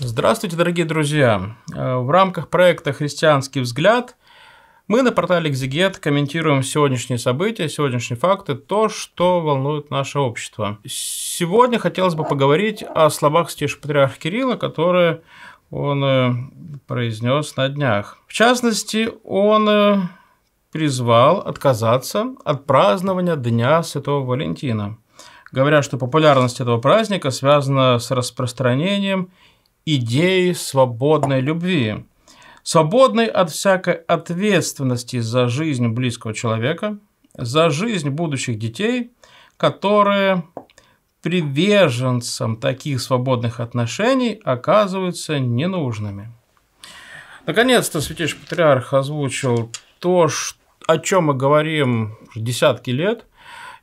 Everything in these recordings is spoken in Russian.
Здравствуйте, дорогие друзья! Э, в рамках проекта «Христианский взгляд» мы на портале Exeget комментируем сегодняшние события, сегодняшние факты, то, что волнует наше общество. Сегодня хотелось бы поговорить о словах стиши патриарха Кирилла, которые он э, произнес на днях. В частности, он э, призвал отказаться от празднования Дня Святого Валентина. говоря, что популярность этого праздника связана с распространением идеи свободной любви, свободной от всякой ответственности за жизнь близкого человека, за жизнь будущих детей, которые приверженцам таких свободных отношений оказываются ненужными. Наконец-то Святейший Патриарх озвучил то, о чем мы говорим десятки лет,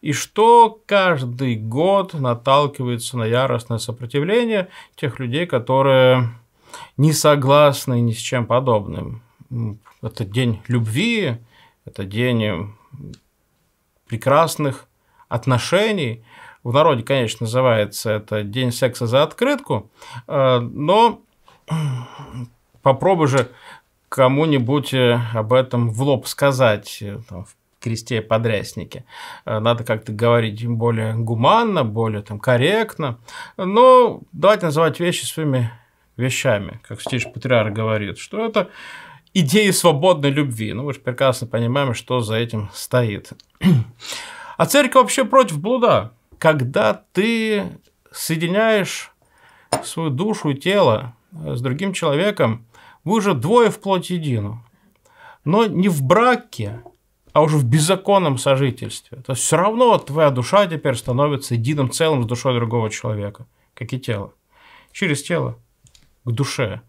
и что каждый год наталкивается на яростное сопротивление тех людей, которые не согласны ни с чем подобным. Это день любви, это день прекрасных отношений. В народе, конечно, называется это день секса за открытку, э, но попробуй же кому-нибудь э, об этом в лоб сказать э, там, в кресте подрясники. Э, надо как-то говорить более гуманно, более там, корректно. Но давайте называть вещи своими вещами, как Стиш Патриарх говорит, что это идеи свободной любви. Ну, мы же прекрасно понимаем, что за этим стоит. А церковь вообще против блуда. Когда ты соединяешь свою душу и тело э, с другим человеком, вы уже двое в плоть едину. Но не в браке, а уже в беззаконном сожительстве. То есть все равно твоя душа теперь становится единым целым с душой другого человека, как и тело. Через тело к душе.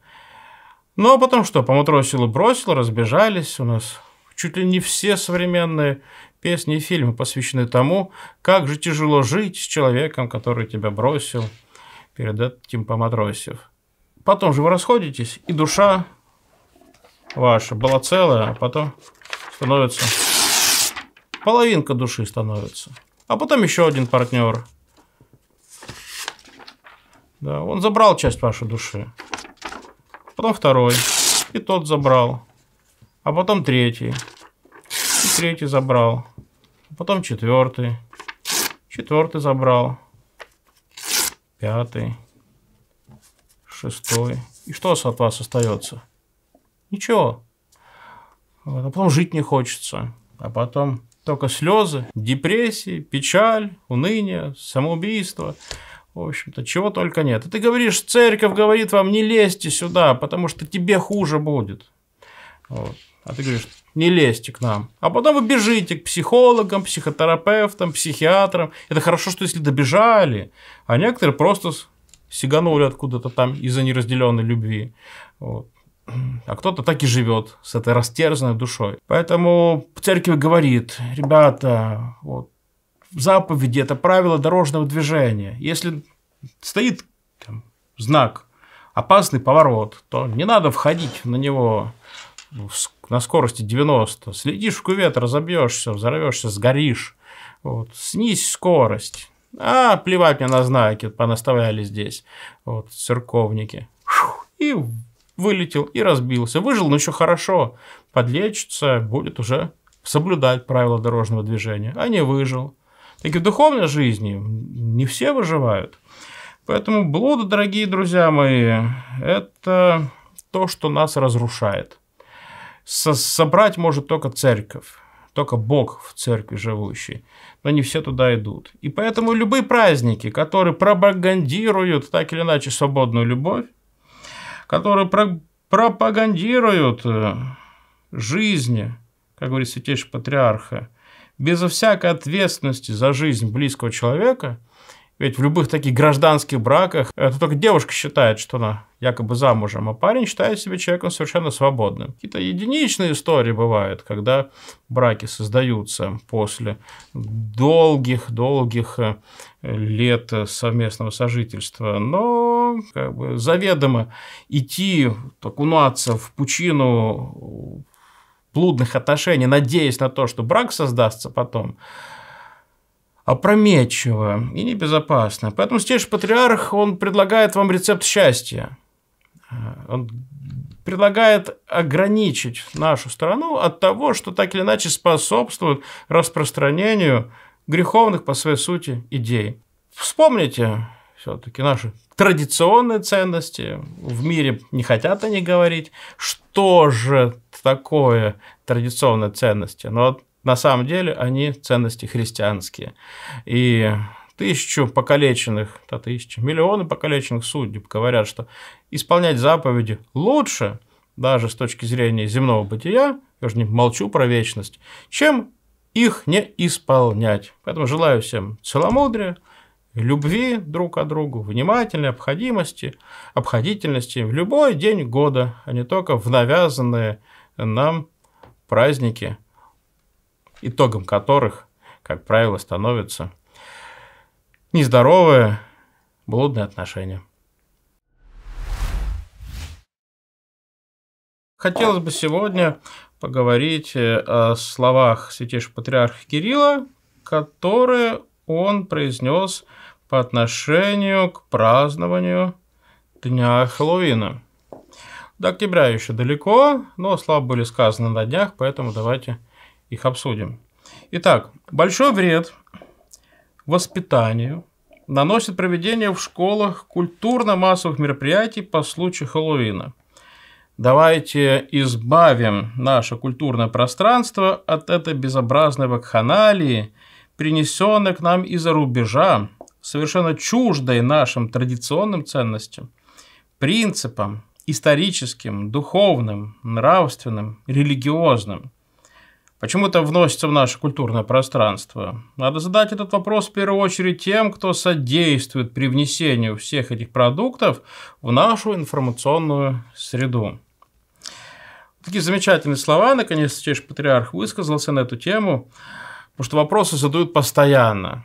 Ну а потом что, помутросил и бросил, разбежались у нас. Чуть ли не все современные песни и фильмы посвящены тому, как же тяжело жить с человеком, который тебя бросил перед этим поматросив. Потом же вы расходитесь, и душа ваша была целая, а потом становится половинка души становится. А потом еще один партнер. Да, он забрал часть вашей души. Потом второй. И тот забрал. А потом третий. И третий забрал. потом четвертый. Четвертый забрал. Пятый. Шестой. И что от вас остается? Ничего. а потом жить не хочется. А потом только слезы, депрессии, печаль, уныние, самоубийство. В общем-то, чего только нет. И ты говоришь, церковь говорит вам, не лезьте сюда, потому что тебе хуже будет. Вот. А ты говоришь, не лезьте к нам. А потом вы бежите к психологам, психотерапевтам, психиатрам. Это хорошо, что если добежали, а некоторые просто сиганули откуда-то там из-за неразделенной любви. Вот а кто-то так и живет с этой растерзанной душой. Поэтому церковь говорит, ребята, вот, заповеди – это правила дорожного движения. Если стоит там, знак «опасный поворот», то не надо входить на него на скорости 90. Следишь в кювет, разобьешься, взорвешься, сгоришь. Вот. Снизь скорость. А, плевать мне на знаки, понаставляли здесь вот, церковники. и вылетел и разбился. Выжил, но еще хорошо. Подлечится, будет уже соблюдать правила дорожного движения. А не выжил. Так и в духовной жизни не все выживают. Поэтому блуд, дорогие друзья мои, это то, что нас разрушает. собрать может только церковь, только Бог в церкви живущий, но не все туда идут. И поэтому любые праздники, которые пропагандируют так или иначе свободную любовь, которые про пропагандируют э, жизни, как говорит святейший патриарха, безо всякой ответственности за жизнь близкого человека, ведь в любых таких гражданских браках э, это только девушка считает, что она якобы замужем, а парень считает себя человеком совершенно свободным. Какие-то единичные истории бывают, когда браки создаются после долгих-долгих э, лет совместного сожительства, но как бы заведомо идти, окунаться в пучину плудных отношений, надеясь на то, что брак создастся потом – опрометчиво и небезопасно. Поэтому Стейший Патриарх, он предлагает вам рецепт счастья. Э, он предлагает ограничить нашу страну от того, что так или иначе способствует распространению греховных по своей сути идей. Вспомните все-таки наши традиционные ценности. В мире не хотят они говорить. Что же такое традиционные ценности? Но на самом деле они ценности христианские. И тысячу покалеченных, да, тысячи, миллионы покалеченных судеб говорят, что исполнять заповеди лучше, даже с точки зрения земного бытия, я уже не молчу про вечность, чем их не исполнять. Поэтому желаю всем целомудрия, любви друг к другу, внимательной обходимости, обходительности в любой день года, а не только в навязанные нам праздники – итогом которых, как правило, становятся нездоровые, блудные отношения. Хотелось бы сегодня поговорить э, о словах святейшего патриарха Кирилла, которые он произнес по отношению к празднованию Дня Хэллоуина. До октября еще далеко, но слова были сказаны на днях, поэтому давайте их обсудим. Итак, большой вред воспитанию наносит проведение в школах культурно-массовых мероприятий по случаю Хэллоуина. Давайте избавим наше культурное пространство от этой безобразной вакханалии, принесенной к нам из-за рубежа, совершенно чуждой нашим традиционным ценностям, принципам, историческим, духовным, нравственным, религиозным – почему-то вносится в наше культурное пространство. Надо задать этот вопрос в первую очередь тем, кто содействует при внесении всех этих продуктов в нашу информационную среду. Такие замечательные слова, наконец, Чешский Патриарх высказался на эту тему, потому что вопросы задают постоянно.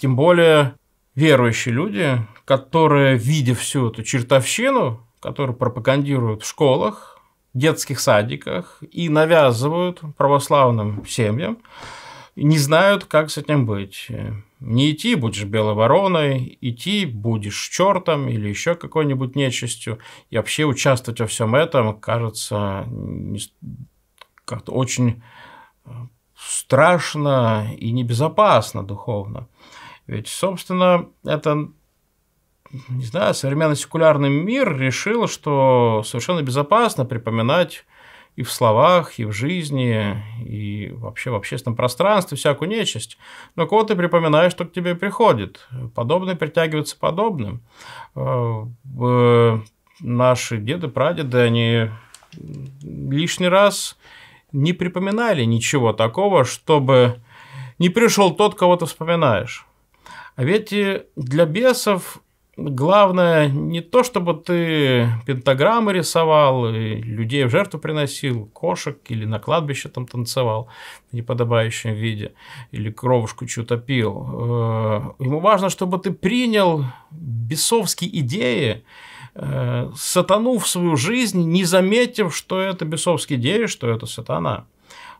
Тем более верующие люди, которые, видя всю эту чертовщину, которую пропагандируют в школах, детских садиках и навязывают православным семьям, не знают, как с этим быть. Не идти будешь белой вороной, идти будешь чертом или еще какой-нибудь нечистью. И вообще участвовать во всем этом кажется как-то очень э, страшно и небезопасно духовно. Ведь, собственно, это не знаю, современный секулярный мир решил, что совершенно безопасно припоминать и в словах, и в жизни, и вообще в общественном пространстве всякую нечисть. Но кого ты припоминаешь, что к тебе приходит. Подобное притягивается подобным. Э, наши деды, прадеды, они лишний раз не припоминали ничего такого, чтобы не пришел тот, кого ты вспоминаешь. А ведь для бесов Главное не то, чтобы ты пентаграммы рисовал, и людей в жертву приносил, кошек или на кладбище там танцевал в неподобающем виде, или кровушку чью-то пил. Э, ему важно, чтобы ты принял бесовские идеи, э, сатану в свою жизнь, не заметив, что это бесовские идеи, что это сатана.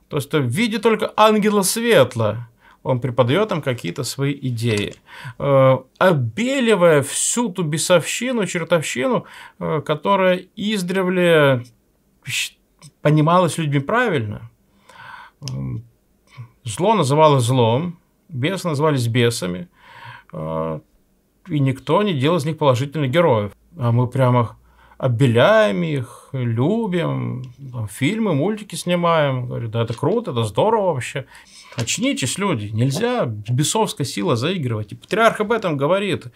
То есть в виде только ангела светла – он преподает им какие-то свои идеи, э, обеливая всю ту бесовщину, чертовщину, э, которая издревле понималась людьми правильно. Зло называлось злом, бесы назывались бесами, э, и никто не делал из них положительных героев. А мы прямо обеляем их, любим, там, фильмы, мультики снимаем. Говорю, да это круто, это здорово вообще. Очнитесь, люди, нельзя бесовская сила заигрывать. И патриарх об этом говорит.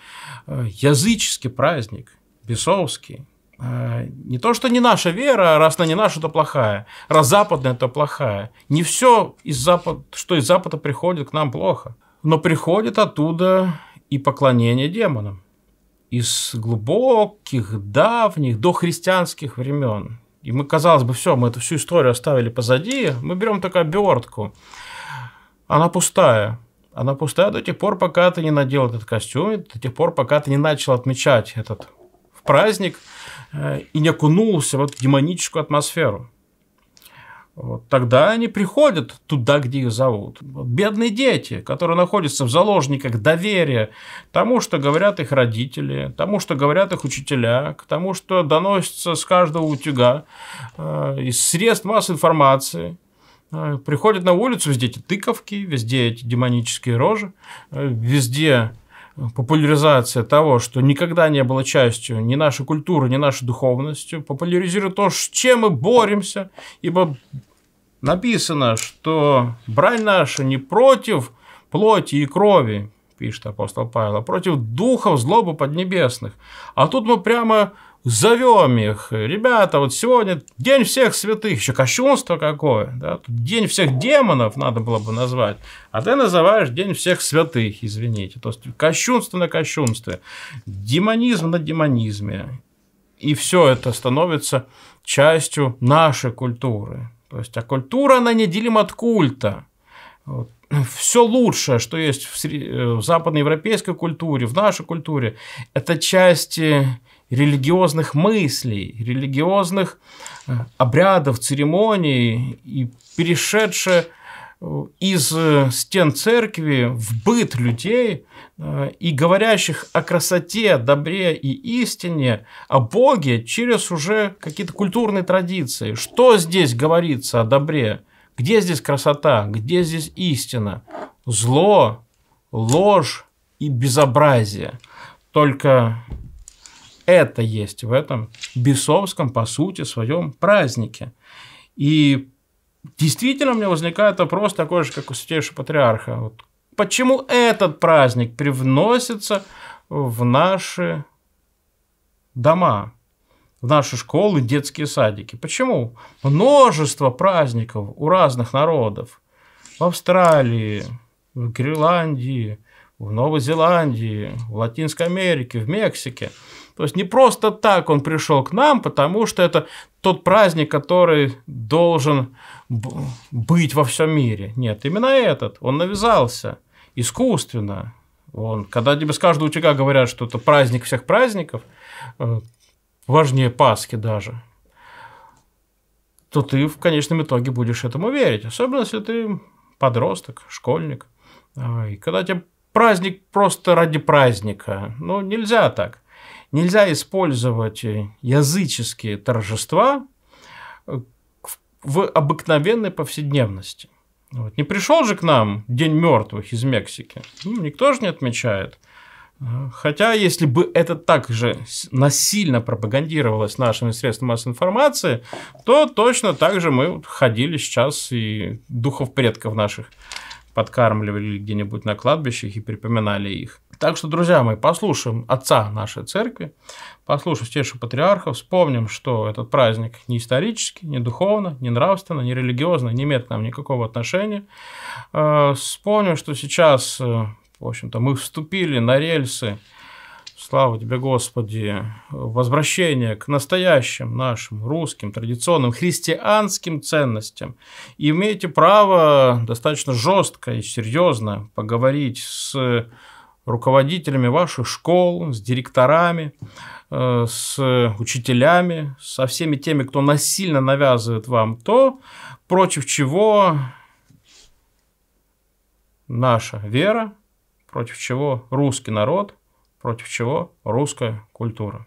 «Э, языческий праздник, бесовский. Э, не то, что не наша вера, а раз она не наша, то плохая. Раз западная, то плохая. Не все, из запад, что из Запада приходит к нам плохо. Но приходит оттуда и поклонение демонам из глубоких, давних, дохристианских времен. И мы, казалось бы, все, мы эту всю историю оставили позади, мы берем только обертку. Она пустая. Она пустая до тех пор, пока ты не надел этот костюм, до тех пор, пока ты не начал отмечать этот праздник э, и не окунулся в эту демоническую атмосферу вот, тогда они приходят туда, где их зовут. бедные дети, которые находятся в заложниках доверия тому, что говорят их родители, тому, что говорят их учителя, к тому, что доносится с каждого утюга, э, из средств массовой информации, э, приходят на улицу, везде эти тыковки, везде эти демонические рожи, э, везде популяризация того, что никогда не было частью ни нашей культуры, ни нашей духовности, популяризирует то, с чем мы боремся, ибо написано, что брань наша не против плоти и крови, пишет апостол Павел, а против духов злобы поднебесных. А тут мы прямо зовем их, ребята, вот сегодня день всех святых, еще кощунство какое, да, Тут день всех демонов надо было бы назвать, а ты называешь день всех святых, извините, то есть кощунство на кощунстве, демонизм на демонизме, и все это становится частью нашей культуры, то есть, а культура, она неделима от культа, вот все лучшее, что есть в, э, в западноевропейской культуре, в нашей культуре, это части религиозных мыслей, религиозных э, обрядов, церемоний и перешедшее э, из э, стен церкви в быт людей и говорящих о красоте, добре и истине, о Боге через уже какие-то культурные традиции. Что здесь говорится о добре? Где здесь красота? Где здесь истина? Зло, ложь и безобразие. Только это есть в этом бесовском, по сути, своем празднике. И действительно у меня возникает вопрос такой же, как у Святейшего Патриарха. Вот почему этот праздник привносится в наши дома, в наши школы, детские садики? Почему? Множество праздников у разных народов. В Австралии, в Гренландии, в Новой Зеландии, в Латинской Америке, в Мексике – то есть не просто так он пришел к нам, потому что это тот праздник, который должен быть во всем мире. Нет, именно этот. Он навязался искусственно. Он, когда тебе с каждого утюга говорят, что это праздник всех праздников, э, важнее Пасхи даже, то ты в конечном итоге будешь этому верить. Особенно, если ты подросток, школьник. А, и когда тебе праздник просто ради праздника, ну, нельзя так. Нельзя использовать э, языческие торжества э, в обыкновенной повседневности. Вот. Не пришел же к нам День мертвых из Мексики. Ну, никто же не отмечает. Э, хотя, если бы это так же насильно пропагандировалось нашими средствами массовой информации, то точно так же мы ходили сейчас и духов предков наших подкармливали где-нибудь на кладбищах и припоминали их. Так что, друзья мои, послушаем отца нашей церкви, послушаем стешу патриархов, вспомним, что этот праздник не исторический, не духовно, не нравственно, не религиозно, не имеет к нам никакого отношения. Э, вспомним, что сейчас, э, в общем-то, мы вступили на рельсы слава Тебе, Господи, возвращение к настоящим нашим русским, традиционным, христианским ценностям. И имеете право достаточно жестко и серьезно поговорить с руководителями ваших школ, с директорами, э, с учителями, со всеми теми, кто насильно навязывает вам то, против чего наша вера, против чего русский народ, против чего русская культура.